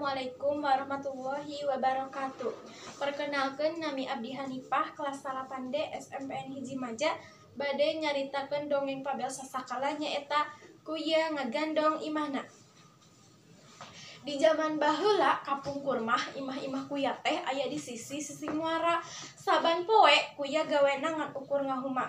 amualaikum warahmatullahi wabarakatuh Perkenalkan Nami Abdi Hanifah kelas Salatan DMPN Hijija badai nyaritakan donge Pabel sasakanyaeta kuya ngegandongimana di zaman bahulah kapung kurma imah-imah kuya teh ayaah di sisi siisi muara saban poek kuya gawenangan ukur ngaumama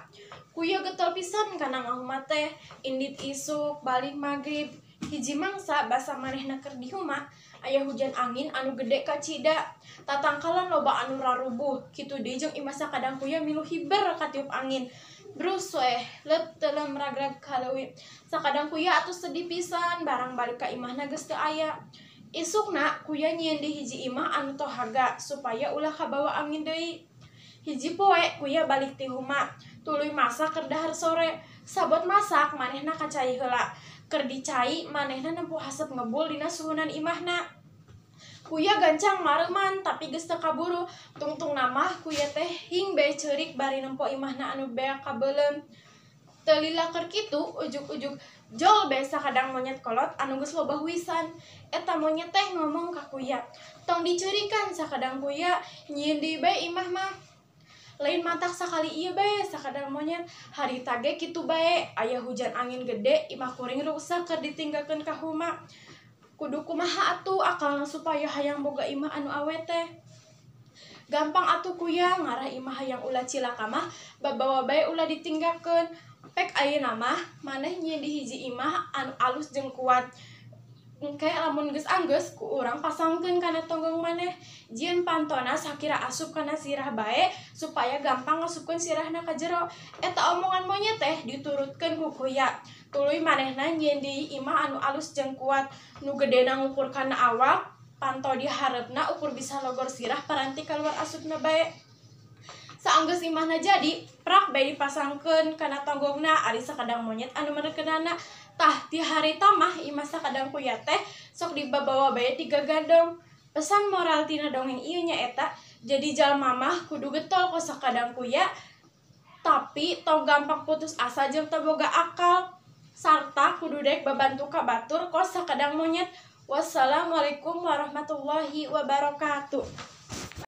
kuya gettul pisan karena mau teh indi isu Bal magrib dan i mangsa basa mareh naker di rumah ayaah hujan angin anu gede ka Citatangkalan loba anurah rubuh gitu dihijung I masa kadang kuya milu hiber ka tiup angin Bruceraga kalau kadang kuya atau sedih pisan barang balika Imahnaste aya isuknak kuya nyiin dihiiman anu tohaga supaya ulah Kabawa angin Dei hiji poek kuya balik di umama tulu masaakkerdahar sore sabot masak Marna kaca helak dicai manehna nempu haset ngebul di suan Imahna kuya gancang Marman tapi gesta kaburu tungtung na kuya teh hinba cerik bari lempo Imahna anu kaableemtelilakerki ujug-ujug Jol besa kadangdang monyet kolot anunggus lobah wissan eteta monyete ngomong ka kuyak tong dicekan sa kadangdang kuya nyi di bay Imah mahku mata sakali be sakada monyen haritage gitu baike ayaah hujan angin gede imahing rusak ka ditingkenkah huma kudukumatu akal na supaya hayang boga imah anu awete gampang atuh kuya ngarah imahang ula cilaaka mah bawaba lah ditinggaken pek aya na maneh y dihiji imahan alus jeng kuat kemunges-anggus ku kurang pasangken karena tonggong manehjinin pantona Shakira asup karena sirah baik supaya gampang asukun sirah naka jero atau omongan monye teh diturutkan hukuya tulu maneh nandi Imah anu alus jeng kuat nugedang ukur karena awak panto di haepna ukur bisa logor sirah pernti keluar asupnya baik seanggus mana jadi untuk rak bayi dipasangkan karena tonggongna Arisa sekadang monyet anu tah di hari tamah Imasa kadang kuya teh sok dibawa bayi tiga gadong pesan tina dongeng iunya eta jadi jal mamah kudu getol kosa kadang kuya tapi tong gampang putus asa jeng teboga akal sarta kudu dek babantu ka batur kosa kadang monyet wassalamualaikum warahmatullahi wabarakatuh